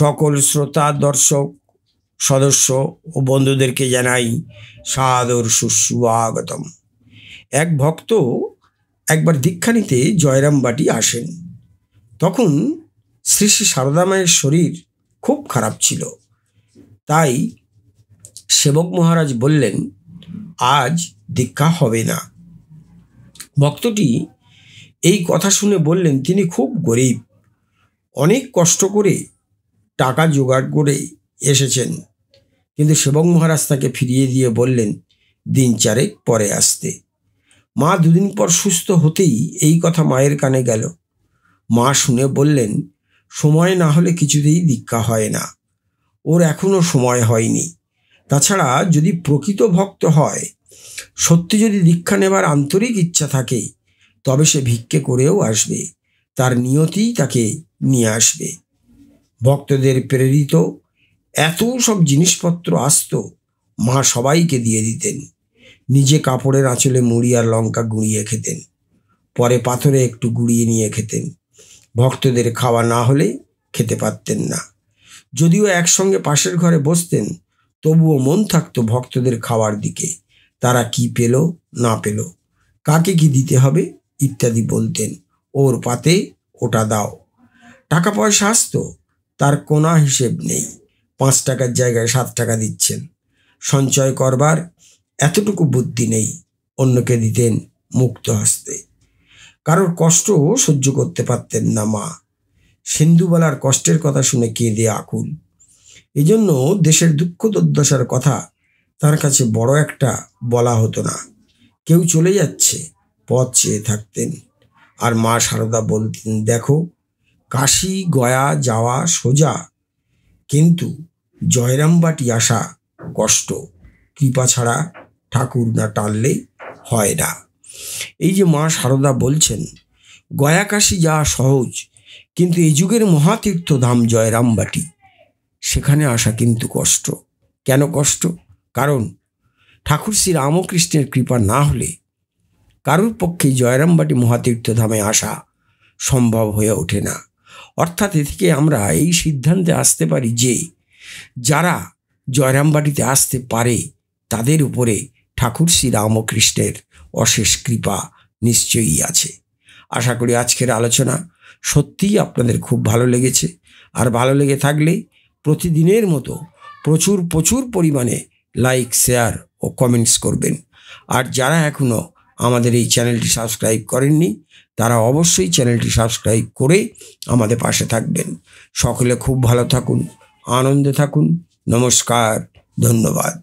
সকল শ্রোতা দর্শক সদস্য ও বন্ধুদেরকে জানাই সাদর সুস্বাগতম এক ভক্ত একবার দীক্ষা নিতে জয়রামবাটি আসেন তখন শ্রী শ্রী মায়ের শরীর খুব খারাপ ছিল তাই সেবক মহারাজ বললেন আজ দীক্ষা হবে না ভক্তটি এই কথা শুনে বললেন তিনি খুব গরিব অনেক কষ্ট করে টাকা জোগাড় করে এসেছেন কিন্তু শিবং মহারাজ তাকে ফিরিয়ে দিয়ে বললেন দিন চারেক পরে আসতে মা দুদিন পর সুস্থ হতেই এই কথা মায়ের কানে গেল মা শুনে বললেন সময় না হলে কিছুতেই দীক্ষা হয় না ওর এখনও সময় হয়নি তাছাড়া যদি প্রকৃত ভক্ত হয় সত্যি যদি দীক্ষা নেবার আন্তরিক ইচ্ছা থাকে তবে সে ভিক্ষে করেও আসবে তার নিয়তিই তাকে নিয়ে আসবে ভক্তদের প্রেরিত এত সব জিনিসপত্র আসত মা সবাইকে দিয়ে দিতেন নিজে কাপড়ের আঁচলে মুড়ি আর লঙ্কা গুঁড়িয়ে খেতেন পরে পাথরে একটু গুঁড়িয়ে নিয়ে খেতেন ভক্তদের খাওয়া না হলে খেতে পারতেন না যদিও একসঙ্গে পাশের ঘরে বসতেন তবুও মন থাকত ভক্তদের খাওয়ার দিকে তারা কি পেল না পেল কাকে কি দিতে হবে ইত্যাদি বলতেন ওর পাতে ওটা দাও টাকা পয়সা আসতো তার কোনো হিসেব নেই পাঁচ টাকার জায়গায় সাত টাকা দিচ্ছেন সঞ্চয় করবার এতটুকু বুদ্ধি নেই অন্যকে দিতেন মুক্ত হস্তে কারোর কষ্ট সহ্য করতে পারতেন না মা সিন্ধুবেলার কষ্টের কথা শুনে কেঁদে আকুল এজন্য দেশের দুঃখ দুর্দশার কথা তার কাছে বড় একটা বলা হতো না কেউ চলে যাচ্ছে পথ চেয়ে থাকতেন আর মা সারদা বলতেন দেখো কাশি গয়া যাওয়া সোজা কিন্তু জয়রামবাটি আসা কষ্ট কৃপা ছাড়া ঠাকুর না টানলে হয় না এই যে মা সারদা বলছেন গয়া কাশি যাওয়া সহজ কিন্তু এই যুগের মহাতীর্থ ধাম জয়রামবাটি সেখানে আসা কিন্তু কষ্ট কেন কষ্ট কারণ ঠাকুর শ্রী রামকৃষ্ণের কৃপা না হলে কারুর পক্ষে জয়রামবাটি মহাতীর্থ ধামে আসা সম্ভব হয়ে ওঠে না অর্থাৎ এ থেকে আমরা এই সিদ্ধান্তে আসতে পারি যে যারা জয়রামবাটিতে আসতে পারে তাদের উপরে ঠাকুর শ্রী রামকৃষ্ণের অশেষ কৃপা নিশ্চয়ই আছে আশা করি আজকের আলোচনা সত্যিই আপনাদের খুব ভালো লেগেছে আর ভালো লেগে থাকলে প্রতিদিনের মতো প্রচুর প্রচুর পরিমাণে লাইক শেয়ার ও কমেন্টস করবেন আর যারা এখনও আমাদের এই চ্যানেলটি সাবস্ক্রাইব করেননি তারা অবশ্যই চ্যানেলটি সাবস্ক্রাইব করে আমাদের পাশে থাকবেন সকলে খুব ভালো থাকুন আনন্দে থাকুন নমস্কার ধন্যবাদ